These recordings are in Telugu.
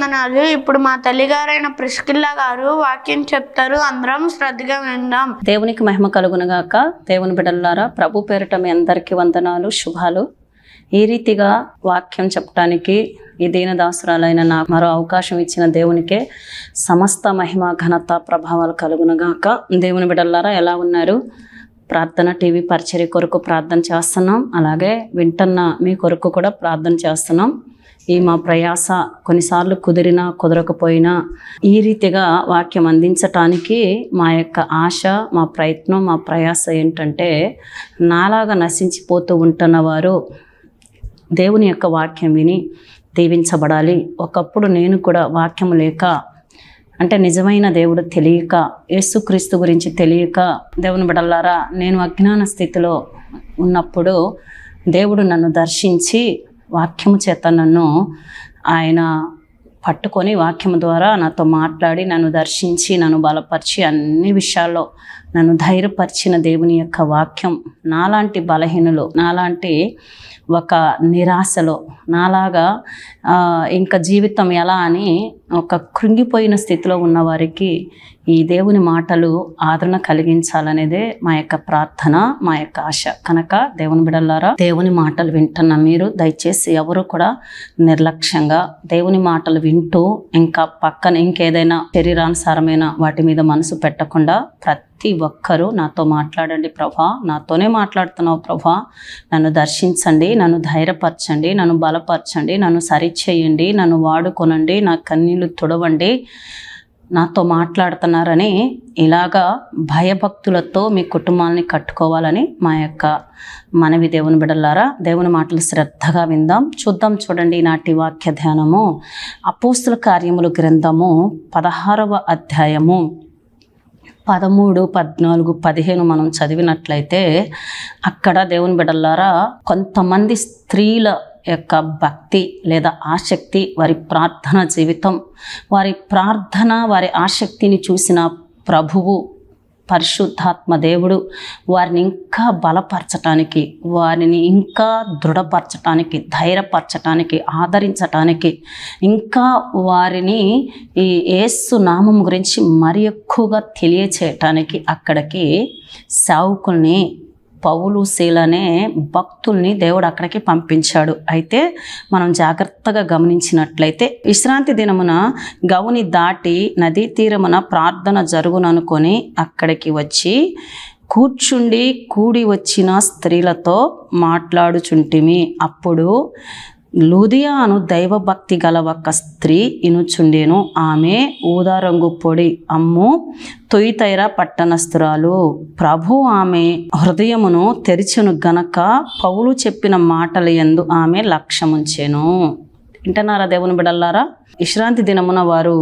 వందనాలు ఇప్పుడు మా తల్లిగారైన ప్రిస్కిల్లా గారు వాక్యం చెప్తారు అందరం శ్రద్ధగా విందాం దేవునికి మహిమ కలుగునగాక దేవుని బిడల్లారా ప్రభు పేరట మీ అందరికీ వందనాలు శుభాలు ఈ రీతిగా వాక్యం చెప్పడానికి ఈ దీనదాసురాలైన నా మరో అవకాశం ఇచ్చిన దేవునికే సమస్త మహిమ ఘనత ప్రభావాలు కలుగునగాక దేవుని బిడల్లారా ఎలా ఉన్నారు ప్రార్థన టీవీ పరిచర్య కొరకు ప్రార్థన చేస్తున్నాం అలాగే వింటున్న మీ కొరకు కూడా ప్రార్థన చేస్తున్నాం ఈ మా ప్రయాస కొన్నిసార్లు కుదిరినా కుదరకపోయినా ఈ రీతిగా వాక్యం అందించటానికి మా యొక్క ఆశ మా ప్రయత్నం మా ప్రయాస ఏంటంటే నాలాగా నశించిపోతూ ఉంటున్న వారు దేవుని యొక్క వాక్యం విని దీవించబడాలి ఒకప్పుడు నేను కూడా వాక్యం లేక అంటే నిజమైన దేవుడు తెలియక యేసుక్రీస్తు గురించి తెలియక దేవుని బిడల్లారా నేను అజ్ఞాన స్థితిలో ఉన్నప్పుడు దేవుడు నన్ను దర్శించి వాక్యము చేత నన్ను ఆయన పట్టుకొని వాక్యం ద్వారా నాతో మాట్లాడి నన్ను దర్శించి నన్ను బలపరిచి అన్ని విషయాల్లో నన్ను ధైర్యపరిచిన దేవుని యొక్క వాక్యం నాలాంటి బలహీనలు నాలాంటి ఒక నిరాశలో నాలాగా ఇంకా జీవితం ఎలా అని ఒక కృంగిపోయిన స్థితిలో ఉన్నవారికి ఈ దేవుని మాటలు ఆదరణ కలిగించాలనేదే మా యొక్క ప్రార్థన మా యొక్క ఆశ కనుక దేవుని బిడల్లారా దేవుని మాటలు వింటున్న మీరు దయచేసి ఎవరు కూడా నిర్లక్ష్యంగా దేవుని మాటలు వింటూ ఇంకా పక్కన ఇంకేదైనా శరీరానుసారమైన వాటి మీద మనసు పెట్టకుండా ప్రతి ప్రతి ఒక్కరూ నాతో మాట్లాడండి ప్రభా నాతోనే మాట్లాడుతున్నావు ప్రభా నన్ను దర్శించండి నన్ను ధైర్యపరచండి నన్ను బలపరచండి నన్ను సరిచేయండి నన్ను వాడుకొనండి నా కన్నీళ్ళు తుడవండి నాతో మాట్లాడుతున్నారని ఇలాగా భయభక్తులతో మీ కుటుంబాలని కట్టుకోవాలని మా యొక్క మనవి దేవుని బిడల్లారా దేవుని మాటలు శ్రద్ధగా విందాం చూద్దాం చూడండి నాటి వాక్య ధ్యానము అపోస్తుల కార్యములు గ్రంథము పదహారవ అధ్యాయము పదమూడు పద్నాలుగు పదిహేను మనం చదివినట్లయితే అక్కడ దేవుని బిడ్డలారా కొంతమంది స్త్రీల యొక్క భక్తి లేదా ఆసక్తి వారి ప్రార్థన జీవితం వారి ప్రార్థన వారి ఆసక్తిని చూసిన ప్రభువు పరిశుద్ధాత్మ దేవుడు వారిని ఇంకా బలపరచటానికి వారిని ఇంకా దృఢపరచటానికి ధైర్యపరచటానికి ఆదరించటానికి ఇంకా వారిని ఈ ఏసు నామం గురించి మరి ఎక్కువగా తెలియచేయటానికి అక్కడికి సావుకుల్ని పౌలు శీలనే భక్తుల్ని దేవుడు అక్కడికి పంపించాడు అయితే మనం జాగ్రత్తగా గమనించినట్లయితే విశ్రాంతి దినమున గౌని దాటి నదీ తీరమున ప్రార్థన జరుగుననుకొని అక్కడికి వచ్చి కూర్చుండి కూడి వచ్చిన స్త్రీలతో మాట్లాడుచుంటిమి అప్పుడు లూధియాను దైవభక్తి గల ఒక స్త్రీ ఇనుచుండేను ఆమె ఊదారంగు పొడి అమ్ము తొయితైర పట్టణస్థురాలు ప్రభు ఆమె హృదయమును తెరిచెను గనక పౌలు చెప్పిన మాటల ఎందు ఆమె లక్ష్యముంచెను ఇంటనారా దేవుని బిడల్లారా విశ్రాంతి దినమున వారు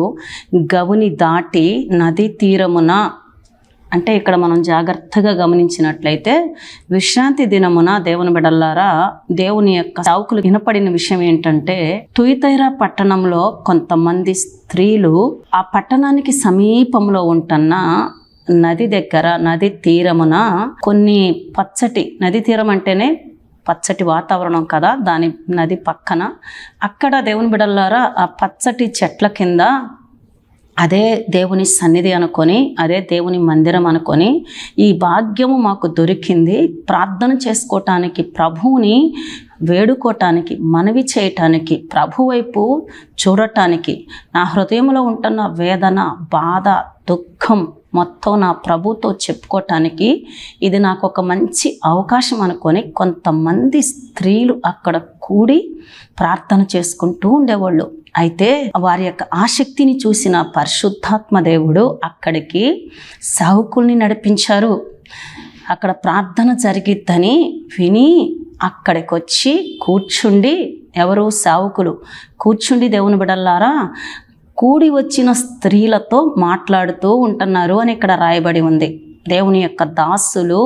గవుని దాటి నదీ తీరమున అంటే ఇక్కడ మనం జాగ్రత్తగా గమనించినట్లయితే విశ్రాంతి దినమున దేవుని బిడల్లారా దేవుని యొక్క సావుకులు వినపడిన విషయం ఏంటంటే తుయితైరా పట్టణంలో కొంతమంది స్త్రీలు ఆ పట్టణానికి సమీపంలో ఉంటున్న నది దగ్గర నది తీరమున కొన్ని పచ్చటి నది తీరం అంటేనే పచ్చటి వాతావరణం కదా దాని నది పక్కన అక్కడ దేవుని బిడల్లారా ఆ పచ్చటి చెట్ల కింద అదే దేవుని సన్నిధి అనుకొని అదే దేవుని మందిరం అనుకొని ఈ భాగ్యము మాకు దొరికింది ప్రార్థన చేసుకోవటానికి ప్రభువుని వేడుకోవటానికి మనవి చేయటానికి ప్రభు వైపు చూడటానికి నా హృదయంలో ఉంటున్న వేదన బాధ దుఃఖం మొత్తం నా ప్రభుతో చెప్పుకోవటానికి ఇది నాకు ఒక మంచి అవకాశం అనుకొని కొంతమంది స్త్రీలు అక్కడ కూడి ప్రార్థన చేసుకుంటూ ఉండేవాళ్ళు అయితే వారి యొక్క ఆసక్తిని చూసిన పరిశుద్ధాత్మ దేవుడు అక్కడికి సాహుకుల్ని నడిపించారు అక్కడ ప్రార్థన జరిగిద్దని విని అక్కడికి వచ్చి కూర్చుండి ఎవరు సావుకులు కూర్చుండి దేవుని బిడల్లారా కూడి వచ్చిన స్త్రీలతో మాట్లాడుతూ ఉంటున్నారు అని ఇక్కడ రాయబడి ఉంది దేవుని యొక్క దాసులు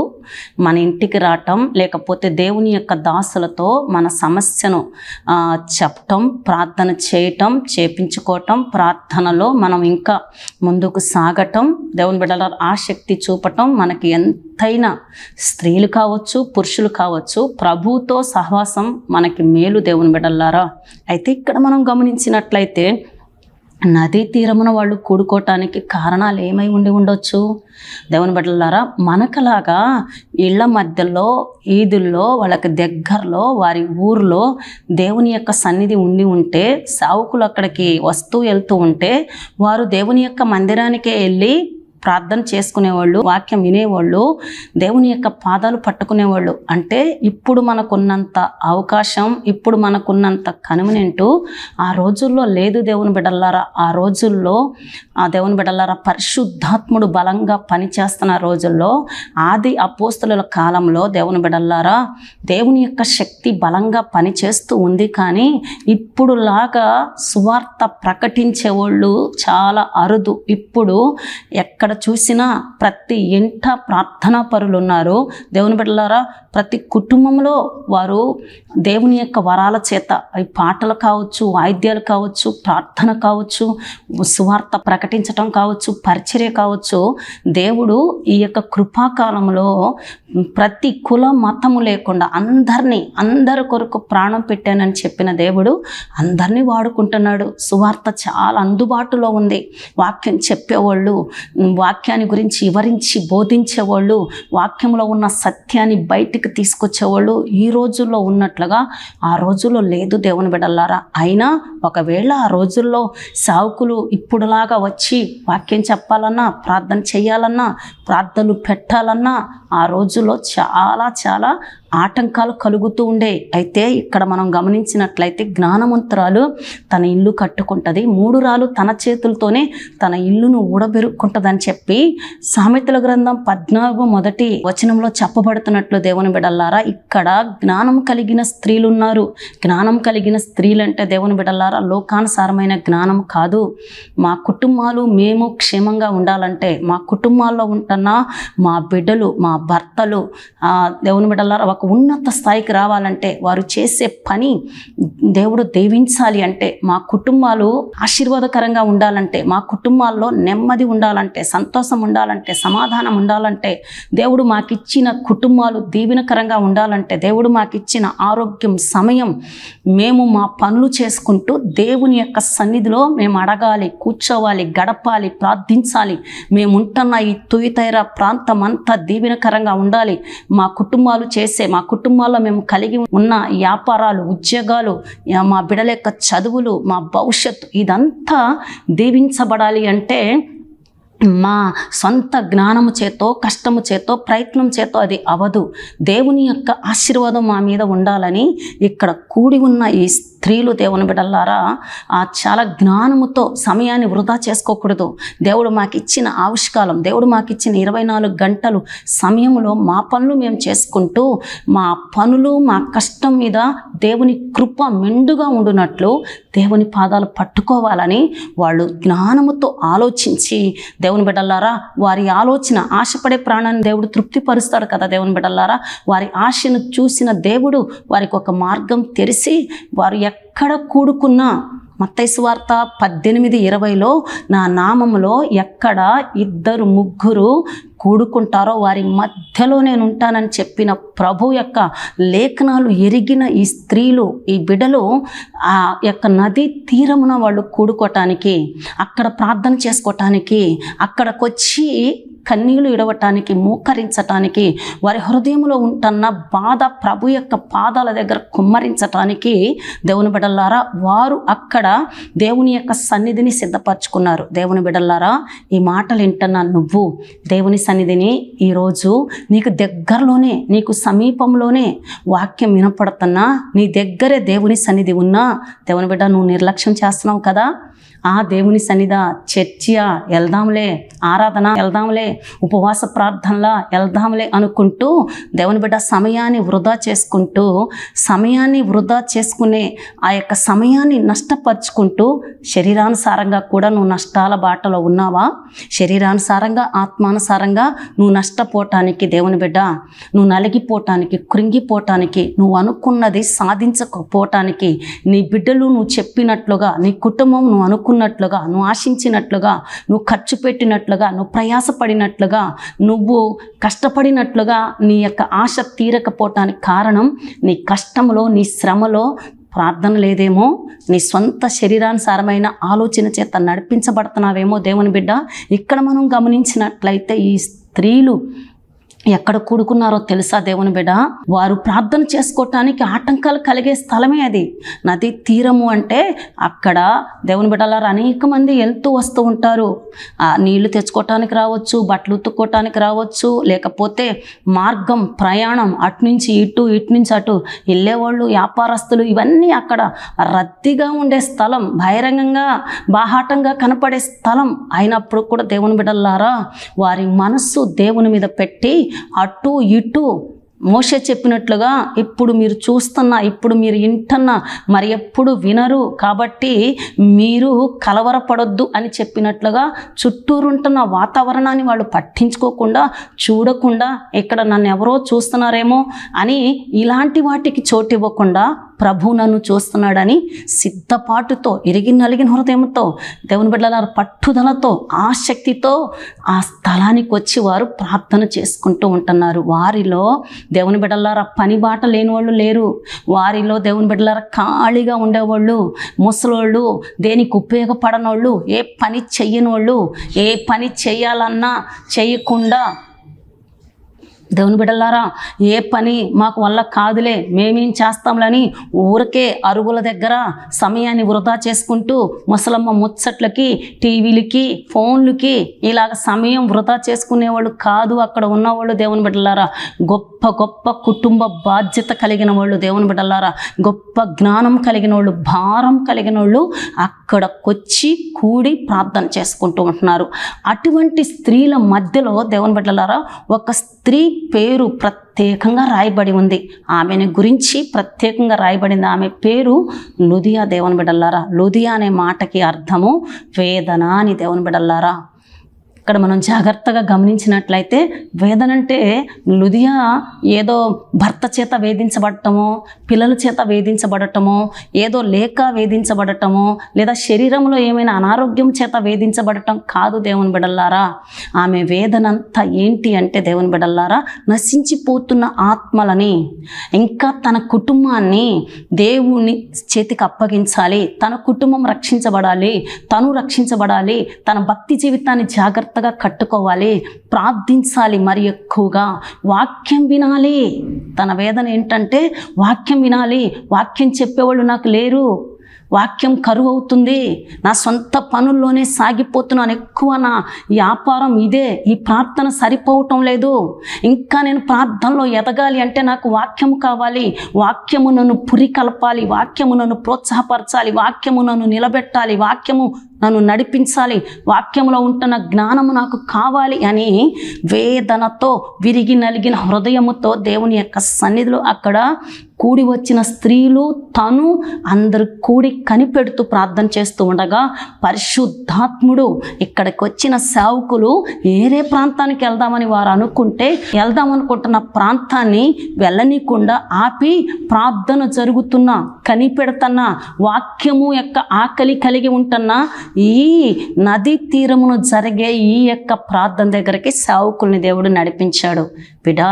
మన ఇంటికి రావటం లేకపోతే దేవుని యొక్క దాసులతో మన సమస్యను చెప్పటం ప్రార్థన చేయటం చేపించుకోవటం ప్రార్థనలో మనం ఇంకా ముందుకు సాగటం దేవుని బిడ్డల ఆసక్తి చూపటం మనకి ఎంతైనా స్త్రీలు కావచ్చు పురుషులు కావచ్చు ప్రభుతో సహవాసం మనకి మేలు దేవుని బిడ్డలారా అయితే ఇక్కడ మనం గమనించినట్లయితే నదీ తీరమున వాళ్ళు కూడుకోవటానికి కారణాలు ఏమై ఉండి ఉండొచ్చు దేవుని బిడ్డలారా మనకలాగా ఇళ్ల మధ్యలో ఈదుల్లో వాళ్ళకి దగ్గరలో వారి ఊర్లో దేవుని యొక్క సన్నిధి ఉండి ఉంటే సావుకులు అక్కడికి వస్తూ వెళ్తూ ఉంటే వారు దేవుని యొక్క మందిరానికే వెళ్ళి ప్రార్థన చేసుకునేవాళ్ళు వాక్యం వినేవాళ్ళు దేవుని యొక్క పాదాలు పట్టుకునేవాళ్ళు అంటే ఇప్పుడు మనకున్నంత అవకాశం ఇప్పుడు మనకున్నంత కన్వీనెంట్ ఆ రోజుల్లో లేదు దేవుని బిడల్లారా ఆ రోజుల్లో ఆ దేవుని బిడల్లారా పరిశుద్ధాత్ముడు బలంగా పనిచేస్తున్న రోజుల్లో ఆది అపోస్తుల కాలంలో దేవుని బిడల్లారా దేవుని యొక్క శక్తి బలంగా పనిచేస్తూ ఉంది కానీ ఇప్పుడులాగా సువార్త ప్రకటించేవాళ్ళు చాలా అరుదు ఇప్పుడు ఎక్కడ ఎక్కడ చూసినా ప్రతి ఇంట ప్రార్థనా పరులు ఉన్నారు దేవుని బిడ్డలారా ప్రతి కుటుంబంలో వారు దేవుని యొక్క వరాల చేత అవి పాటలు కావచ్చు వాయిద్యాలు కావచ్చు ప్రార్థన కావచ్చు సువార్త ప్రకటించటం కావచ్చు పరిచర్య కావచ్చు దేవుడు ఈ యొక్క కృపాకాలంలో ప్రతి కులం మతము లేకుండా అందరినీ అందరి కొరకు ప్రాణం పెట్టానని చెప్పిన దేవుడు అందరినీ వాడుకుంటున్నాడు సువార్త చాలా అందుబాటులో ఉంది వాక్యం చెప్పేవాళ్ళు వాక్యాన్ని గురించి వివరించి బోధించేవాళ్ళు వాక్యంలో ఉన్న సత్యాన్ని బయటికి తీసుకొచ్చేవాళ్ళు ఈ రోజుల్లో ఉన్నట్లుగా ఆ రోజుల్లో లేదు దేవుని బిడల్లారా అయినా ఒకవేళ ఆ రోజుల్లో సావుకులు ఇప్పుడులాగా వచ్చి వాక్యం చెప్పాలన్నా ప్రార్థన చేయాలన్నా ప్రార్థనలు పెట్టాలన్నా ఆ రోజుల్లో చాలా చాలా ఆటంకాలు కలుగుతూ ఉండే అయితే ఇక్కడ మనం గమనించినట్లయితే జ్ఞానవంతురాలు తన ఇల్లు కట్టుకుంటుంది మూడు రాలు తన చేతులతోనే తన ఇల్లును ఊడబెరుక్కుంటుందని చెప్పి సామెతల గ్రంథం పద్నాలుగు మొదటి వచనంలో చెప్పబడుతున్నట్లు దేవుని బిడల్లారా ఇక్కడ జ్ఞానం కలిగిన స్త్రీలు ఉన్నారు జ్ఞానం కలిగిన స్త్రీలు అంటే దేవుని బిడల్లారా లోకానుసారమైన జ్ఞానం కాదు మా కుటుంబాలు మేము క్షేమంగా ఉండాలంటే మా కుటుంబాల్లో ఉంటున్న మా బిడ్డలు మా భర్తలు దేవుని బిడల్లారా ఒక ఒక ఉన్నత స్థాయికి రావాలంటే వారు చేసే పని దేవుడు దేవించాలి అంటే మా కుటుంబాలు ఆశీర్వాదకరంగా ఉండాలంటే మా కుటుంబాల్లో నెమ్మది ఉండాలంటే సంతోషం ఉండాలంటే సమాధానం ఉండాలంటే దేవుడు మాకిచ్చిన కుటుంబాలు దీవెనకరంగా ఉండాలంటే దేవుడు మాకిచ్చిన ఆరోగ్యం సమయం మేము మా పనులు చేసుకుంటూ దేవుని యొక్క సన్నిధిలో మేము అడగాలి కూర్చోవాలి గడపాలి ప్రార్థించాలి మేముంటున్న ఈ తుయితైర ప్రాంతం అంతా దీవెనకరంగా ఉండాలి మా కుటుంబాలు చేసే మా కుటుంబాల్లో మేము కలిగి ఉన్న వ్యాపారాలు ఉద్యోగాలు మా బిడల యొక్క చదువులు మా భవిష్యత్తు ఇదంతా దీవించబడాలి అంటే మా సొంత జ్ఞానము చేతో కష్టము చేతో ప్రయత్నం చేతో అది అవదు దేవుని యొక్క ఆశీర్వాదం మా మీద ఉండాలని ఇక్కడ కూడి ఉన్న ఈ స్త్రీలు దేవుని బిడల్లారా ఆ చాలా జ్ఞానముతో సమయాన్ని వృధా చేసుకోకూడదు దేవుడు మాకు ఇచ్చిన ఆవిష్కాలం దేవుడు మాకు ఇచ్చిన ఇరవై నాలుగు గంటలు సమయంలో మా పనులు మేము చేసుకుంటూ మా పనులు మా కష్టం మీద దేవుని కృప మెండుగా ఉండునట్లు దేవుని పాదాలు పట్టుకోవాలని వాళ్ళు జ్ఞానముతో ఆలోచించి దేవుని బిడ్డల్లారా వారి ఆలోచన ఆశపడే ప్రాణాన్ని దేవుడు తృప్తిపరుస్తాడు కదా దేవుని బిడ్డల్లారా వారి ఆశను చూసిన దేవుడు వారికి ఒక మార్గం తెరిచి వారు ఎక్కడ కూడుకున్నా సువార్త పద్దెనిమిది ఇరవైలో నా నామములో ఎక్కడ ఇద్దరు ముగ్గురు కూడుకుంటారో వారి మధ్యలో నేను ఉంటానని చెప్పిన ప్రభు యొక్క లేఖనాలు ఎరిగిన ఈ స్త్రీలు ఈ బిడలు ఆ యొక్క నది తీరమున వాళ్ళు కూడుకోవటానికి అక్కడ ప్రార్థన చేసుకోవటానికి అక్కడికొచ్చి కన్నీళ్లు ఇడవటానికి మోకరించటానికి వారి హృదయంలో ఉంటున్న బాధ ప్రభు యొక్క పాదాల దగ్గర కుమ్మరించటానికి దేవుని బిడలారా వారు అక్కడ ఇక్కడ దేవుని యొక్క సన్నిధిని సిద్ధపరచుకున్నారు దేవుని బిడల్లారా ఈ మాటలు వింటున్నా నువ్వు దేవుని సన్నిధిని ఈరోజు నీకు దగ్గరలోనే నీకు సమీపంలోనే వాక్యం వినపడుతున్నా నీ దగ్గరే దేవుని సన్నిధి ఉన్నా దేవుని బిడ్డ నువ్వు నిర్లక్ష్యం చేస్తున్నావు కదా ఆ దేవుని సన్నిధ చర్చియా వెళ్దాంలే ఆరాధన వెళ్దాంలే ఉపవాస ప్రార్థనలా వెళ్దాంలే అనుకుంటూ దేవుని బిడ్డ సమయాన్ని వృధా చేసుకుంటూ సమయాన్ని వృధా చేసుకునే ఆ యొక్క సమయాన్ని నష్టపరి బలపరుచుకుంటూ శరీరానుసారంగా కూడా నువ్వు నష్టాల బాటలో ఉన్నావా శరీరానుసారంగా ఆత్మానుసారంగా నువ్వు నష్టపోవటానికి దేవుని బిడ్డ నువ్వు నలిగిపోవటానికి కృంగిపోవటానికి నువ్వు అనుకున్నది సాధించకపోవటానికి నీ బిడ్డలు నువ్వు చెప్పినట్లుగా నీ కుటుంబం నువ్వు అనుకున్నట్లుగా నువ్వు ఆశించినట్లుగా నువ్వు ఖర్చు పెట్టినట్లుగా నువ్వు ప్రయాసపడినట్లుగా నువ్వు కష్టపడినట్లుగా నీ యొక్క ఆశ తీరకపోవటానికి కారణం నీ కష్టంలో నీ శ్రమలో ప్రార్థన లేదేమో నీ సొంత శరీరానుసారమైన ఆలోచన చేత నడిపించబడుతున్నావేమో దేవుని బిడ్డ ఇక్కడ మనం గమనించినట్లయితే ఈ స్త్రీలు ఎక్కడ కూడుకున్నారో తెలుసా దేవుని బిడ వారు ప్రార్థన చేసుకోవటానికి ఆటంకాలు కలిగే స్థలమే అది నది తీరము అంటే అక్కడ దేవుని బిడ్డలారు అనేక మంది వెళ్తూ వస్తూ ఉంటారు నీళ్లు తెచ్చుకోవటానికి రావచ్చు బట్టలు ఉతుక్కోవటానికి రావచ్చు లేకపోతే మార్గం ప్రయాణం అటు నుంచి ఇటు ఇటు నుంచి అటు వెళ్ళేవాళ్ళు వ్యాపారస్తులు ఇవన్నీ అక్కడ రద్దీగా ఉండే స్థలం బహిరంగంగా బాహాటంగా కనపడే స్థలం అయినప్పుడు కూడా దేవుని బిడ్డలారా వారి మనస్సు దేవుని మీద పెట్టి అటు ఇటు మోస చెప్పినట్లుగా ఇప్పుడు మీరు చూస్తున్నా ఇప్పుడు మీరు వింటున్న మరి ఎప్పుడు వినరు కాబట్టి మీరు కలవరపడొద్దు అని చెప్పినట్లుగా చుట్టూరుంటున్న వాతావరణాన్ని వాళ్ళు పట్టించుకోకుండా చూడకుండా ఇక్కడ నన్ను ఎవరో చూస్తున్నారేమో అని ఇలాంటి వాటికి చోటు ఇవ్వకుండా ప్రభు నన్ను చూస్తున్నాడని సిద్ధపాటుతో ఇరిగి నలిగిన హృదయంతో దేవుని బిడ్డల పట్టుదలతో ఆసక్తితో ఆ స్థలానికి వచ్చి వారు ప్రార్థన చేసుకుంటూ ఉంటున్నారు వారిలో దేవుని బిడ్డలారా పని బాట లేని వాళ్ళు లేరు వారిలో దేవుని బిడ్డలారా ఖాళీగా ఉండేవాళ్ళు ముసలోళ్ళు దేనికి ఉపయోగపడనోళ్ళు ఏ పని చెయ్యని వాళ్ళు ఏ పని చేయాలన్నా చేయకుండా దేవుని బిడ్డలారా ఏ పని మాకు వల్ల కాదులే మేమేం చేస్తాంలని ఊరికే అరుగుల దగ్గర సమయాన్ని వృధా చేసుకుంటూ ముసలమ్మ ముచ్చట్లకి టీవీలకి ఫోన్లకి ఇలాగ సమయం వృధా చేసుకునేవాళ్ళు కాదు అక్కడ ఉన్నవాళ్ళు దేవుని బిడ్డలారా గొప్ప గొప్ప కుటుంబ బాధ్యత కలిగిన వాళ్ళు దేవుని బిడ్డలారా గొప్ప జ్ఞానం కలిగిన వాళ్ళు భారం కలిగిన వాళ్ళు అక్కడకొచ్చి కూడి ప్రార్థన చేసుకుంటూ ఉంటున్నారు అటువంటి స్త్రీల మధ్యలో దేవుని బిడ్డలారా ఒక స్త్రీ పేరు ప్రత్యేకంగా రాయబడి ఉంది ఆమెను గురించి ప్రత్యేకంగా రాయబడింది ఆమె పేరు లుదియా దేవుని బిడల్లారా లుదియా అనే మాటకి అర్థము వేదన అని దేవుని బిడల్లారా ఇక్కడ మనం జాగ్రత్తగా గమనించినట్లయితే వేదన అంటే లుదియా ఏదో భర్త చేత వేధించబడటమో పిల్లల చేత వేధించబడటమో ఏదో లేక వేధించబడటమో లేదా శరీరంలో ఏమైనా అనారోగ్యం చేత వేధించబడటం కాదు దేవుని బిడల్లారా ఆమె వేదన ఏంటి అంటే దేవుని బిడల్లారా నశించిపోతున్న ఆత్మలని ఇంకా తన కుటుంబాన్ని దేవుని చేతికి అప్పగించాలి తన కుటుంబం రక్షించబడాలి తను రక్షించబడాలి తన భక్తి జీవితాన్ని జాగ్రత్త జాగ్రత్తగా కట్టుకోవాలి ప్రార్థించాలి మరి ఎక్కువగా వాక్యం వినాలి తన వేదన ఏంటంటే వాక్యం వినాలి వాక్యం చెప్పేవాళ్ళు నాకు లేరు వాక్యం కరువు అవుతుంది నా సొంత పనుల్లోనే సాగిపోతున్నాను ఎక్కువ నా వ్యాపారం ఇదే ఈ ప్రార్థన సరిపోవటం లేదు ఇంకా నేను ప్రార్థనలో ఎదగాలి అంటే నాకు వాక్యము కావాలి వాక్యము నన్ను పురికలపాలి వాక్యము నన్ను ప్రోత్సాహపరచాలి వాక్యము నన్ను నిలబెట్టాలి వాక్యము నన్ను నడిపించాలి వాక్యంలో ఉంటున్న జ్ఞానము నాకు కావాలి అని వేదనతో విరిగి నలిగిన హృదయముతో దేవుని యొక్క సన్నిధిలో అక్కడ కూడి వచ్చిన స్త్రీలు తను అందరు కూడి కనిపెడుతూ ప్రార్థన చేస్తూ ఉండగా పరిశుద్ధాత్ముడు ఇక్కడికి వచ్చిన సేవకులు వేరే ప్రాంతానికి వెళ్దామని వారు అనుకుంటే వెళ్దాం అనుకుంటున్న ప్రాంతాన్ని వెళ్ళనీకుండా ఆపి ప్రార్థన జరుగుతున్న కనిపెడుతున్న వాక్యము యొక్క ఆకలి కలిగి ఉంటున్న ఈ నదీ తీరమును జరిగే ఈ యొక్క ప్రార్థన దగ్గరికి సేవకుల్ని దేవుడు నడిపించాడు బిడా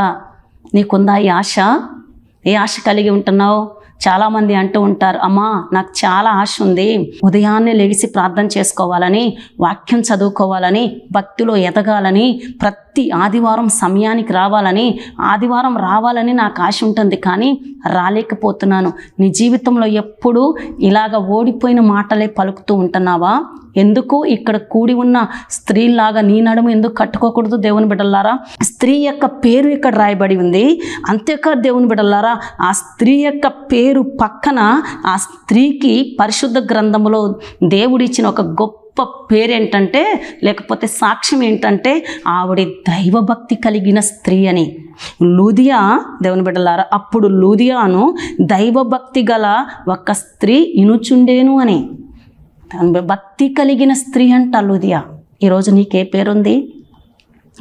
నీకుందా ఈ ఆశ ఏ ఆశ కలిగి ఉంటున్నావు చాలామంది అంటూ ఉంటారు అమ్మా నాకు చాలా ఆశ ఉంది ఉదయాన్నే లేచి ప్రార్థన చేసుకోవాలని వాక్యం చదువుకోవాలని భక్తిలో ఎదగాలని ప్రతి ఆదివారం సమయానికి రావాలని ఆదివారం రావాలని నాకు ఆశ ఉంటుంది కానీ రాలేకపోతున్నాను నీ జీవితంలో ఎప్పుడూ ఇలాగ ఓడిపోయిన మాటలే పలుకుతూ ఉంటున్నావా ఎందుకు ఇక్కడ కూడి ఉన్న స్త్రీలాగా నీ నడుము ఎందుకు కట్టుకోకూడదు దేవుని బిడ్డలారా స్త్రీ యొక్క పేరు ఇక్కడ రాయబడి ఉంది అంతేకా దేవుని బిడ్డలారా ఆ స్త్రీ యొక్క పేరు పక్కన ఆ స్త్రీకి పరిశుద్ధ గ్రంథంలో దేవుడిచ్చిన ఒక గొప్ప పేరు ఏంటంటే లేకపోతే సాక్ష్యం ఏంటంటే ఆవిడ దైవభక్తి కలిగిన స్త్రీ అని లూదియా దేవుని బిడ్డలారా అప్పుడు లూదియాను దైవభక్తి గల ఒక స్త్రీ ఇనుచుండేను అని భక్తి కలిగిన స్త్రీ అంటే అలుదియా ఈరోజు నీకే పేరుంది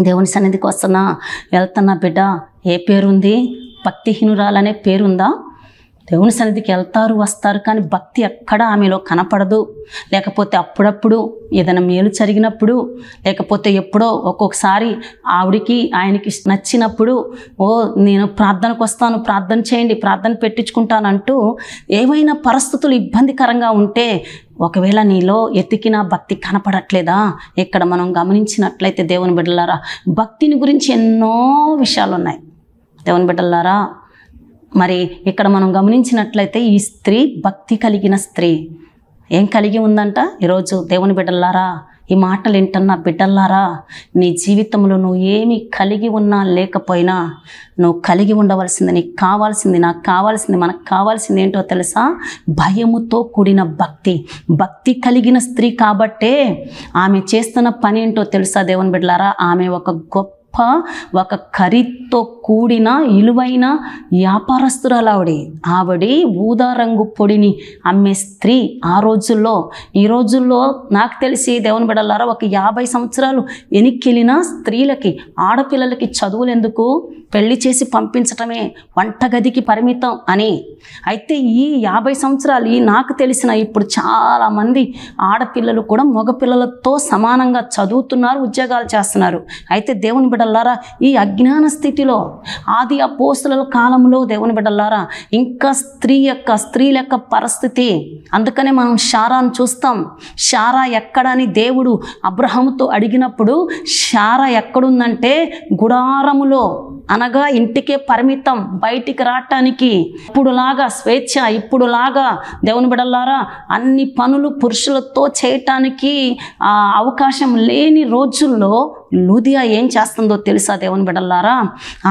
దేవుని సన్నిధికి వస్తున్నా వెళ్తున్నా బిడ్డ ఏ పేరుంది భక్తిహీనురాలనే పేరుందా దేవుని సన్నిధికి వెళ్తారు వస్తారు కానీ భక్తి ఎక్కడ ఆమెలో కనపడదు లేకపోతే అప్పుడప్పుడు ఏదైనా మేలు జరిగినప్పుడు లేకపోతే ఎప్పుడో ఒక్కొక్కసారి ఆవిడికి ఆయనకి నచ్చినప్పుడు ఓ నేను ప్రార్థనకు వస్తాను ప్రార్థన చేయండి ప్రార్థన పెట్టించుకుంటానంటూ ఏవైనా పరిస్థితులు ఇబ్బందికరంగా ఉంటే ఒకవేళ నీలో ఎతికిన భక్తి కనపడట్లేదా ఇక్కడ మనం గమనించినట్లయితే దేవుని బిడ్డలారా భక్తిని గురించి ఎన్నో విషయాలు ఉన్నాయి దేవుని బిడ్డలారా మరి ఇక్కడ మనం గమనించినట్లయితే ఈ స్త్రీ భక్తి కలిగిన స్త్రీ ఏం కలిగి ఉందంట ఈరోజు దేవుని బిడ్డలారా ఈ మాటలు ఏంటన్నా బిడ్డల్లారా నీ జీవితంలో నువ్వు ఏమి కలిగి ఉన్నా లేకపోయినా నువ్వు కలిగి ఉండవలసింది నీకు కావాల్సింది నాకు కావాల్సింది మనకు కావాల్సింది ఏంటో తెలుసా భయముతో కూడిన భక్తి భక్తి కలిగిన స్త్రీ కాబట్టే ఆమె చేస్తున్న పని ఏంటో తెలుసా దేవుని బిడ్డలారా ఆమె ఒక గొప్ప గొప్ప ఒక ఖరీద్తో కూడిన ఇలువైన వ్యాపారస్తురాలు ఆవిడ ఆవిడ ఊదా రంగు పొడిని అమ్మే స్త్రీ ఆ రోజుల్లో ఈ రోజుల్లో నాకు తెలిసి దేవుని బిడల్లారా ఒక యాభై సంవత్సరాలు వెనక్కిలిన స్త్రీలకి ఆడపిల్లలకి చదువులెందుకు పెళ్లి చేసి పంపించటమే వంటగదికి పరిమితం అని అయితే ఈ యాభై సంవత్సరాలు ఈ నాకు తెలిసిన ఇప్పుడు చాలామంది ఆడపిల్లలు కూడా మగపిల్లలతో సమానంగా చదువుతున్నారు ఉద్యోగాలు చేస్తున్నారు అయితే దేవుని బిడ్డలారా ఈ అజ్ఞాన స్థితిలో ఆది అపోస్తుల కాలంలో దేవుని బిడ్డలారా ఇంకా స్త్రీ యొక్క స్త్రీల యొక్క పరిస్థితి అందుకనే మనం షారాను చూస్తాం షారా ఎక్కడని దేవుడు అబ్రహంతో అడిగినప్పుడు షారా ఎక్కడుందంటే గుడారములో అనగా ఇంటికే పరిమితం బయటికి రావటానికి ఇప్పుడులాగా స్వేచ్ఛ ఇప్పుడులాగా దేవుని బిడల్లారా అన్ని పనులు పురుషులతో చేయటానికి అవకాశం లేని రోజుల్లో లూదియా ఏం చేస్తుందో తెలుసా దేవుని బిడల్లారా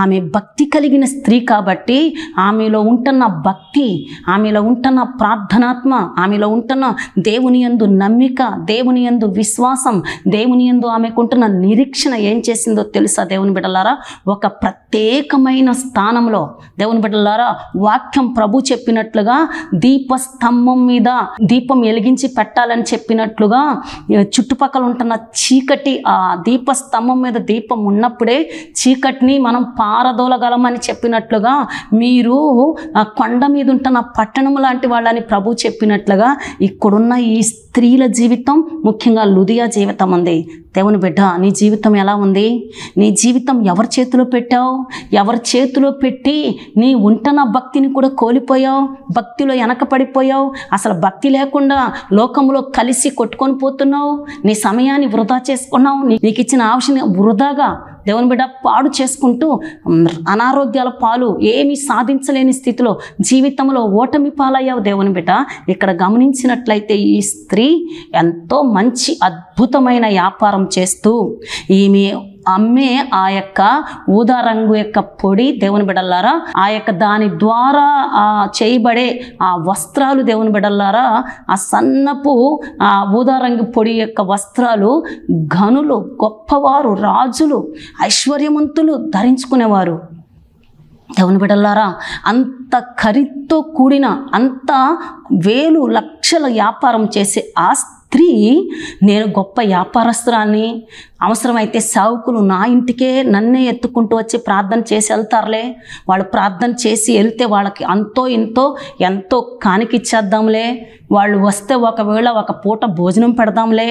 ఆమె భక్తి కలిగిన స్త్రీ కాబట్టి ఆమెలో ఉంటున్న భక్తి ఆమెలో ఉంటున్న ప్రార్థనాత్మ ఆమెలో ఉంటున్న దేవుని ఎందు నమ్మిక దేవుని ఎందు విశ్వాసం దేవుని ఎందు ఆమెకుంటున్న నిరీక్షణ ఏం చేసిందో తెలుసా దేవుని బిడల్లారా ఒక ప్రతి ప్రత్యేకమైన స్థానంలో దేవుని బిడ్డలారా వాక్యం ప్రభు చెప్పినట్లుగా దీపస్తంభం మీద దీపం వెలిగించి పెట్టాలని చెప్పినట్లుగా చుట్టుపక్కల ఉంటున్న చీకటి ఆ దీపస్తంభం మీద దీపం ఉన్నప్పుడే చీకటిని మనం పారదోలగలమని చెప్పినట్లుగా మీరు ఆ కొండ మీద ఉంటున్న పట్టణం లాంటి వాళ్ళని ప్రభు చెప్పినట్లుగా ఇక్కడున్న ఈ స్త్రీల జీవితం ముఖ్యంగా లుదియా జీవితం ఉంది దేవుని బిడ్డ నీ జీవితం ఎలా ఉంది నీ జీవితం ఎవరి చేతిలో పెట్టావు ఎవరి చేతిలో పెట్టి నీ ఉంటన భక్తిని కూడా కోల్పోయావు భక్తిలో వెనకపడిపోయావు అసలు భక్తి లేకుండా లోకంలో కలిసి కొట్టుకొని పోతున్నావు నీ సమయాన్ని వృధా చేసుకున్నావు నీకు ఇచ్చిన ఆవిషని వృధాగా దేవుని బిడ్డ పాడు చేసుకుంటూ అనారోగ్యాల పాలు ఏమీ సాధించలేని స్థితిలో జీవితంలో ఓటమి పాలయ్యావు దేవుని బిడ్డ ఇక్కడ గమనించినట్లయితే ఈ స్త్రీ ఎంతో మంచి అద్భుతమైన వ్యాపారం చేస్తూ ఈమె అమ్మే ఆ యొక్క ఊదారంగు యొక్క పొడి దేవుని బిడల్లారా ఆ యొక్క దాని ద్వారా ఆ చేయబడే ఆ వస్త్రాలు దేవుని బిడల్లారా ఆ సన్నపు ఆ ఊదారంగు పొడి యొక్క వస్త్రాలు గనులు గొప్పవారు రాజులు ఐశ్వర్యవంతులు ధరించుకునేవారు దేవుని బిడల్లారా అంత ఖరీతో కూడిన అంత వేలు లక్షల వ్యాపారం చేసే ఆ స్త్రీ నేను గొప్ప వ్యాపారస్తురాన్ని అవసరమైతే సావుకులు నా ఇంటికే నన్నే ఎత్తుకుంటూ వచ్చి ప్రార్థన చేసి వెళ్తారులే వాళ్ళు ప్రార్థన చేసి వెళ్తే వాళ్ళకి అంతో ఇంతో ఎంతో కానికిచ్చేద్దాంలే వాళ్ళు వస్తే ఒకవేళ ఒక పూట భోజనం పెడదాంలే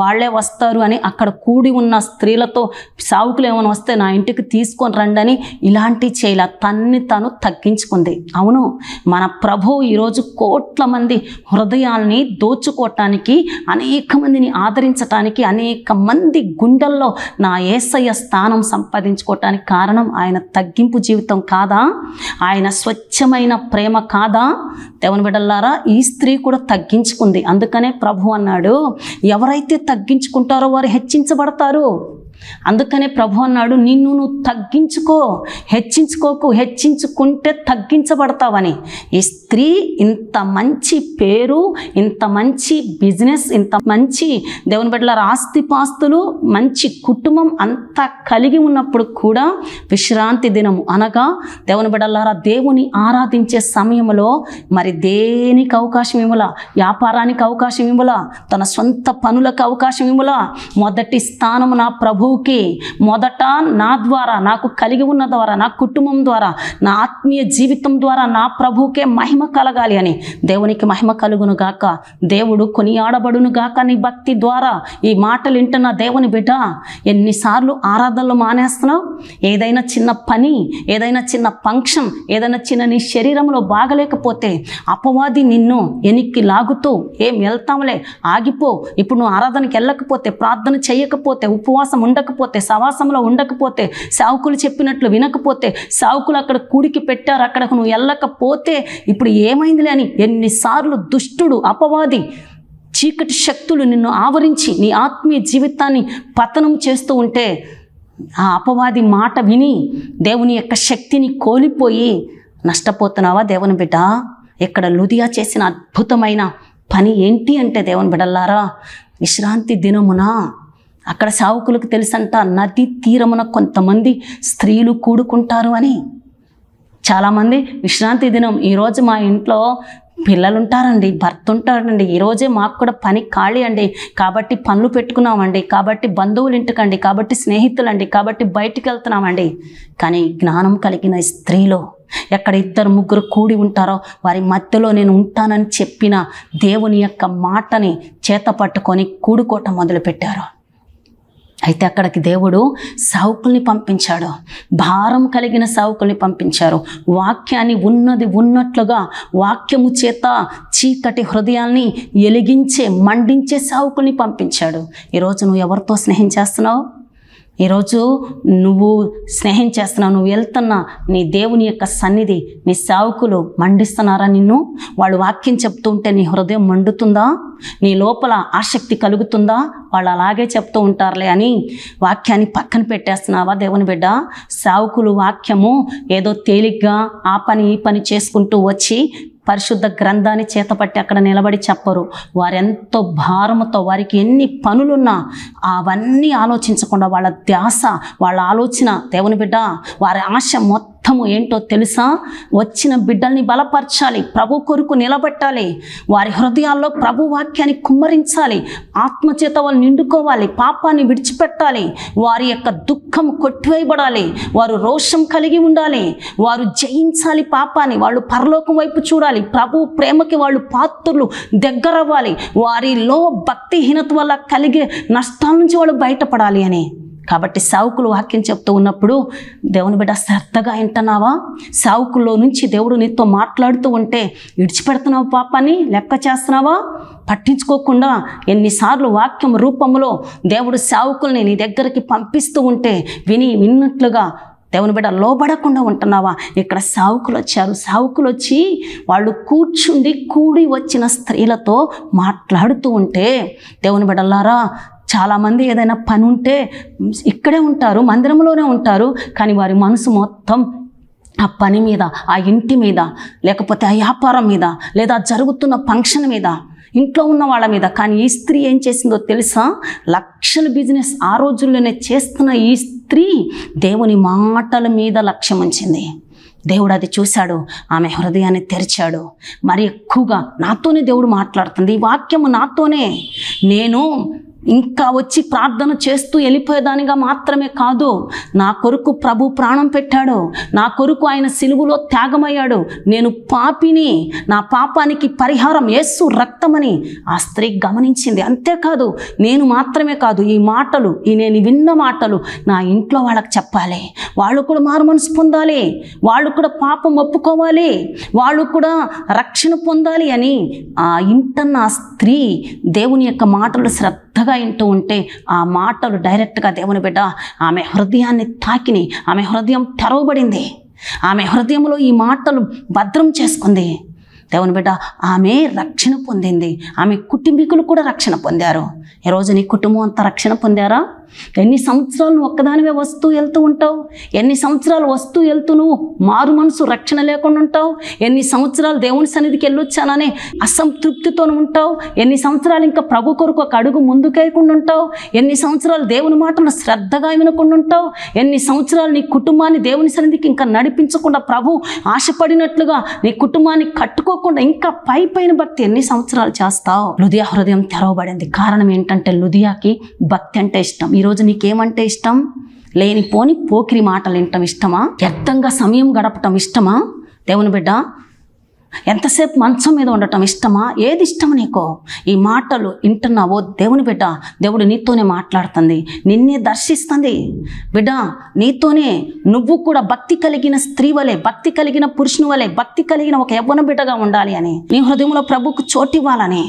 వాళ్లే వస్తారు అని అక్కడ కూడి ఉన్న స్త్రీలతో సావుకులు ఏమైనా వస్తే నా ఇంటికి తీసుకొని రండి అని ఇలాంటి చేయలే తన్ని తను తగ్గించుకుంది అవును మన ప్రభు ఈరోజు కోట్ల మంది హృదయాల్ని దోచుకోవటానికి అనేక మందిని ఆదరించటానికి అనేక మంది గు గుండెల్లో నా ఏసయ్య స్థానం సంపాదించుకోవటానికి కారణం ఆయన తగ్గింపు జీవితం కాదా ఆయన స్వచ్ఛమైన ప్రేమ కాదా దేవన్ బిడల్లారా ఈ స్త్రీ కూడా తగ్గించుకుంది అందుకనే ప్రభు అన్నాడు ఎవరైతే తగ్గించుకుంటారో వారు హెచ్చించబడతారు అందుకనే ప్రభు అన్నాడు నిన్ను నువ్వు తగ్గించుకో హెచ్చించుకోకు హెచ్చించుకుంటే తగ్గించబడతావని ఈ స్త్రీ ఇంత మంచి పేరు ఇంత మంచి బిజినెస్ ఇంత మంచి దేవుని బిడ్డల ఆస్తిపాస్తులు మంచి కుటుంబం అంతా కలిగి ఉన్నప్పుడు కూడా విశ్రాంతి దినము అనగా దేవుని బిడ్డలారా దేవుని ఆరాధించే సమయంలో మరి దేనికి అవకాశం ఇవ్వలా వ్యాపారానికి అవకాశం ఇవ్వలా తన సొంత పనులకు అవకాశం ఇవ్వలా మొదటి స్థానము నా ప్రభు ప్రభువుకి మొదట నా ద్వారా నాకు కలిగి ఉన్న ద్వారా నా కుటుంబం ద్వారా నా ఆత్మీయ జీవితం ద్వారా నా ప్రభువుకే మహిమ కలగాలి అని దేవునికి మహిమ కలుగును గాక దేవుడు కొనియాడబడును గాక నీ భక్తి ద్వారా ఈ మాటలు వింటున్న దేవుని బిడ్డ ఎన్నిసార్లు ఆరాధనలు మానేస్తున్నావు ఏదైనా చిన్న పని ఏదైనా చిన్న ఫంక్షన్ ఏదైనా చిన్న నీ శరీరంలో బాగలేకపోతే అపవాది నిన్ను ఎనిక్కి లాగుతూ ఏం వెళ్తాంలే ఆగిపో ఇప్పుడు నువ్వు ఆరాధనకి వెళ్ళకపోతే ప్రార్థన చేయకపోతే ఉపవాసం ఉండ ఉండకపోతే సవాసంలో ఉండకపోతే సావుకులు చెప్పినట్లు వినకపోతే సావుకులు అక్కడ కూడికి పెట్టారు అక్కడకు నువ్వు వెళ్ళకపోతే ఇప్పుడు ఏమైందిలే అని ఎన్నిసార్లు దుష్టుడు అపవాది చీకటి శక్తులు నిన్ను ఆవరించి నీ ఆత్మీయ జీవితాన్ని పతనం చేస్తూ ఉంటే ఆ అపవాది మాట విని దేవుని యొక్క శక్తిని కోల్పోయి నష్టపోతున్నావా దేవుని బిడ్డ ఇక్కడ లుదియా చేసిన అద్భుతమైన పని ఏంటి అంటే దేవుని బిడల్లారా విశ్రాంతి దినమున అక్కడ సావుకులకు తెలుసంట నది తీరమున కొంతమంది స్త్రీలు కూడుకుంటారు అని చాలామంది విశ్రాంతి దినం ఈరోజు మా ఇంట్లో పిల్లలు ఉంటారండి భర్త ఉంటారండి ఈరోజే మాకు కూడా పని ఖాళీ అండి కాబట్టి పనులు పెట్టుకున్నామండి కాబట్టి బంధువులు ఇంటికండి కాబట్టి స్నేహితులండి కాబట్టి బయటికి వెళ్తున్నామండి కానీ జ్ఞానం కలిగిన స్త్రీలో ఎక్కడ ఇద్దరు ముగ్గురు కూడి ఉంటారో వారి మధ్యలో నేను ఉంటానని చెప్పిన దేవుని యొక్క మాటని చేత పట్టుకొని కూడుకోవటం మొదలుపెట్టారు అయితే అక్కడికి దేవుడు సౌకుల్ని పంపించాడు భారం కలిగిన సౌకుల్ని పంపించారు వాక్యాన్ని ఉన్నది ఉన్నట్లుగా వాక్యము చేత చీకటి హృదయాల్ని ఎలిగించే మండించే సౌకుల్ని పంపించాడు ఈరోజు నువ్వు ఎవరితో స్నేహం చేస్తున్నావు ఈరోజు నువ్వు స్నేహం చేస్తున్నావు నువ్వు వెళ్తున్నా నీ దేవుని యొక్క సన్నిధి నీ సేవకులు మండిస్తున్నారా నిన్ను వాళ్ళు వాక్యం ఉంటే నీ హృదయం మండుతుందా నీ లోపల ఆసక్తి కలుగుతుందా వాళ్ళు అలాగే చెప్తూ ఉంటారులే అని వాక్యాన్ని పక్కన పెట్టేస్తున్నావా దేవుని బిడ్డ సావుకులు వాక్యము ఏదో తేలిగ్గా ఆ పని ఈ పని చేసుకుంటూ వచ్చి పరిశుద్ధ గ్రంథాన్ని చేతపట్టి అక్కడ నిలబడి చెప్పరు వారెంతో భారముతో వారికి ఎన్ని పనులున్నా అవన్నీ ఆలోచించకుండా వాళ్ళ ధ్యాస వాళ్ళ ఆలోచన దేవుని బిడ్డ వారి ఆశ మొత్తం అర్థము ఏంటో తెలుసా వచ్చిన బిడ్డల్ని బలపరచాలి ప్రభు కొరకు నిలబెట్టాలి వారి హృదయాల్లో ప్రభు వాక్యాన్ని కుమ్మరించాలి ఆత్మచేత వాళ్ళు నిండుకోవాలి పాపాన్ని విడిచిపెట్టాలి వారి యొక్క దుఃఖం కొట్టివేయబడాలి వారు రోషం కలిగి ఉండాలి వారు జయించాలి పాపాన్ని వాళ్ళు పరలోకం వైపు చూడాలి ప్రభు ప్రేమకి వాళ్ళు పాత్రలు దగ్గరవ్వాలి వారిలో భక్తిహీనత వల్ల కలిగే నష్టాల నుంచి వాళ్ళు బయటపడాలి అని కాబట్టి సావుకులు వాక్యం చెప్తూ ఉన్నప్పుడు దేవుని బిడ్డ శ్రద్ధగా వింటున్నావా సావుకుల్లో నుంచి దేవుడు నీతో మాట్లాడుతూ ఉంటే విడిచిపెడుతున్నావు పాపని లెక్క చేస్తున్నావా పట్టించుకోకుండా ఎన్నిసార్లు వాక్యం రూపంలో దేవుడు సావుకుల్ని నీ దగ్గరికి పంపిస్తూ ఉంటే విని విన్నట్లుగా దేవుని బిడ్డ లోబడకుండా ఉంటున్నావా ఇక్కడ సావుకులు వచ్చారు సావుకులు వచ్చి వాళ్ళు కూర్చుండి కూడి వచ్చిన స్త్రీలతో మాట్లాడుతూ ఉంటే దేవుని బిడ్డలారా చాలామంది ఏదైనా పని ఉంటే ఇక్కడే ఉంటారు మందిరంలోనే ఉంటారు కానీ వారి మనసు మొత్తం ఆ పని మీద ఆ ఇంటి మీద లేకపోతే ఆ వ్యాపారం మీద లేదా జరుగుతున్న ఫంక్షన్ మీద ఇంట్లో ఉన్న వాళ్ళ మీద కానీ ఈ స్త్రీ ఏం చేసిందో తెలుసా లక్షల బిజినెస్ ఆ రోజుల్లోనే చేస్తున్న ఈ స్త్రీ దేవుని మాటల మీద లక్ష్యం ఉంచింది దేవుడు అది చూశాడు ఆమె హృదయాన్ని తెరిచాడు మరి ఎక్కువగా నాతోనే దేవుడు మాట్లాడుతుంది ఈ వాక్యము నాతోనే నేను ఇంకా వచ్చి ప్రార్థన చేస్తూ వెళ్ళిపోయేదానిగా మాత్రమే కాదు నా కొరకు ప్రభు ప్రాణం పెట్టాడు నా కొరకు ఆయన సిలువులో త్యాగమయ్యాడు నేను పాపిని నా పాపానికి పరిహారం యేసు రక్తమని ఆ స్త్రీ గమనించింది అంతేకాదు నేను మాత్రమే కాదు ఈ మాటలు ఈ నేను విన్న మాటలు నా ఇంట్లో వాళ్ళకి చెప్పాలి వాళ్ళు కూడా మారు మనసు పొందాలి వాళ్ళు కూడా పాపం ఒప్పుకోవాలి వాళ్ళు కూడా రక్షణ పొందాలి అని ఆ ఇంటన్న ఆ స్త్రీ దేవుని యొక్క మాటలు శ్రద్ధ శ్రద్ధగా వింటూ ఉంటే ఆ మాటలు డైరెక్ట్గా దేవుని బిడ్డ ఆమె హృదయాన్ని తాకిని ఆమె హృదయం తెరవబడింది ఆమె హృదయంలో ఈ మాటలు భద్రం చేసుకుంది దేవుని బిడ్డ ఆమె రక్షణ పొందింది ఆమె కుటుంబీకులు కూడా రక్షణ పొందారు ఈరోజు నీ కుటుంబం అంతా రక్షణ పొందారా ఎన్ని సంవత్సరాలు నువ్వు ఒక్కదానివే వస్తూ వెళ్తూ ఉంటావు ఎన్ని సంవత్సరాలు వస్తూ వెళ్తూ నువ్వు మారు మనసు రక్షణ లేకుండా ఉంటావు ఎన్ని సంవత్సరాలు దేవుని సన్నిధికి వెళ్ళొచ్చాననే అసంతృప్తితో ఉంటావు ఎన్ని సంవత్సరాలు ఇంకా ప్రభు కొరకు ఒక అడుగు ముందుకేయకుండా ఉంటావు ఎన్ని సంవత్సరాలు దేవుని మాటలు శ్రద్ధగా వినకుండా ఉంటావు ఎన్ని సంవత్సరాలు నీ కుటుంబాన్ని దేవుని సన్నిధికి ఇంకా నడిపించకుండా ప్రభు ఆశపడినట్లుగా నీ కుటుంబాన్ని కట్టుకో తగ్గిపోకుండా ఇంకా పై పైన భక్తి ఎన్ని సంవత్సరాలు చేస్తావు లుదియా హృదయం తెరవబడింది కారణం ఏంటంటే లుదియాకి భక్తి అంటే ఇష్టం ఈరోజు నీకేమంటే ఇష్టం లేనిపోని పోకిరి మాటలు వినటం ఇష్టమా వ్యర్థంగా సమయం గడపటం ఇష్టమా దేవుని బిడ్డ ఎంతసేపు మంచం మీద ఉండటం ఇష్టమా ఏది ఇష్టం నీకో ఈ మాటలు వింటున్నావో దేవుని బిడ్డ దేవుడు నీతోనే మాట్లాడుతుంది నిన్నే దర్శిస్తుంది బిడ్డ నీతోనే నువ్వు కూడా భక్తి కలిగిన స్త్రీ వలె భక్తి కలిగిన పురుషుని వలె భక్తి కలిగిన ఒక యవ్వన బిడ్డగా ఉండాలి అని నీ హృదయంలో ప్రభుకు ఇవ్వాలని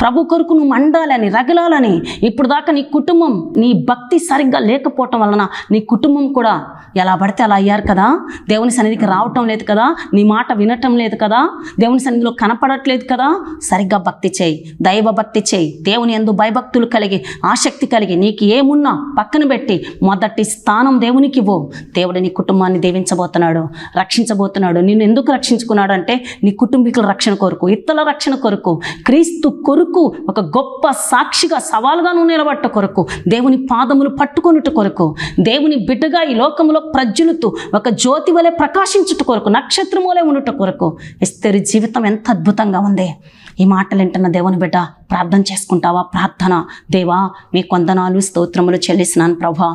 ప్రభు కొరకు నువ్వు మండాలని రగలాలని ఇప్పుడు దాకా నీ కుటుంబం నీ భక్తి సరిగ్గా లేకపోవటం వలన నీ కుటుంబం కూడా ఎలా పడితే అలా అయ్యారు కదా దేవుని సన్నిధికి రావటం లేదు కదా నీ మాట వినటం లేదు కదా దేవుని సన్నిధిలో కనపడట్లేదు కదా సరిగ్గా భక్తి చేయి దైవ భక్తి చేయి దేవుని ఎందు భయభక్తులు కలిగి ఆసక్తి కలిగి నీకు ఏమున్నా పక్కన పెట్టి మొదటి స్థానం దేవునికి ఇవ్వు దేవుడు నీ కుటుంబాన్ని దేవించబోతున్నాడు రక్షించబోతున్నాడు నిన్ను ఎందుకు రక్షించుకున్నాడు అంటే నీ కుటుంబీకుల రక్షణ కొరకు ఇతరుల రక్షణ కొరకు క్రీస్తు కొరకు ఒక గొప్ప సాక్షిగా సవాలుగా నువ్వు నిలబట్ట కొరకు దేవుని పాదములు పట్టుకొనుట కొరకు దేవుని బిడ్డగా ఈ లోకంలో ప్రజ్వలుతూ ఒక జ్యోతి వలె ప్రకాశించుట కొరకు నక్షత్రం వలె కొరకు ఇస్తరి జీవితం ఎంత అద్భుతంగా ఉంది ఈ మాటలు వింటున్న దేవుని బిడ్డ ప్రార్థన చేసుకుంటావా ప్రార్థన దేవా మీ కొందనాలు స్తోత్రములు చెల్లిసినాను ప్రభా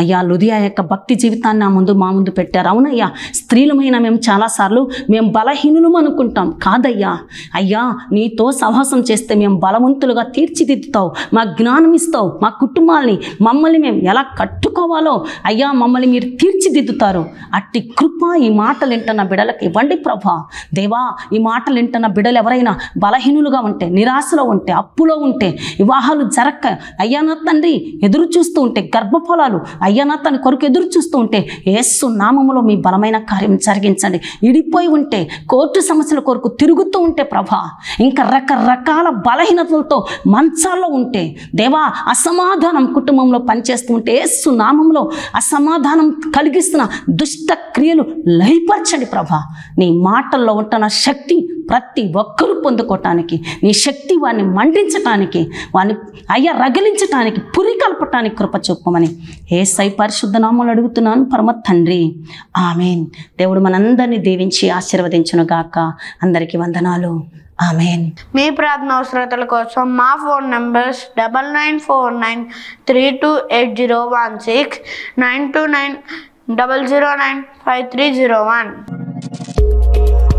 అయ్యా లుదియా యొక్క భక్తి జీవితాన్ని నా ముందు మా ముందు పెట్టారు అవునయ్యా స్త్రీలమైన మేము చాలాసార్లు మేము బలహీనులు అనుకుంటాం కాదయ్యా అయ్యా నీతో సాహసం చేస్తే మేము బలవంతులుగా తీర్చిదిద్దుతావు మా జ్ఞానం ఇస్తావు మా కుటుంబాలని మమ్మల్ని మేము ఎలా కట్టుకోవాలో అయ్యా మమ్మల్ని మీరు తీర్చిదిద్దుతారు అట్టి కృప ఈ మాటలు వింటున్న బిడలకు ఇవ్వండి ప్రభా దేవా ఈ మాటలు వింటున్న బిడలు ఎవరైనా బల బలహీనులుగా ఉంటే నిరాశలో ఉంటే అప్పులో ఉంటే వివాహాలు జరక్క అయ్యానా తండ్రి ఎదురు చూస్తూ ఉంటే గర్భఫలాలు అయ్యానా తన కొరకు ఎదురు చూస్తూ ఉంటే ఏసు నామములో మీ బలమైన కార్యం జరిగించండి ఇడిపోయి ఉంటే కోర్టు సమస్యల కొరకు తిరుగుతూ ఉంటే ప్రభా ఇంకా రకరకాల బలహీనతలతో మంచాల్లో ఉంటే దేవా అసమాధానం కుటుంబంలో పనిచేస్తూ ఉంటే ఏసు నామంలో అసమాధానం కలిగిస్తున్న దుష్ట క్రియలు లయపరచండి ప్రభా నీ మాటల్లో ఉంటున్న శక్తి ప్రతి ఒక్కరూ పొందుకోవటం పడగొట్టడానికి నీ శక్తి వాడిని మండించటానికి వాని అయ్యా రగిలించటానికి పురి కలపటానికి కృప చూపమని ఏ సై పరిశుద్ధనామాలు అడుగుతున్నాను పరమ తండ్రి ఆమెన్ దేవుడు మనందరినీ దీవించి ఆశీర్వదించను గాక అందరికీ వందనాలు ఆమెన్ మీ ప్రార్థన అవసరతల కోసం మా phone numbers double nine four nine three two eight zero one six nine two nine double zero nine five three zero one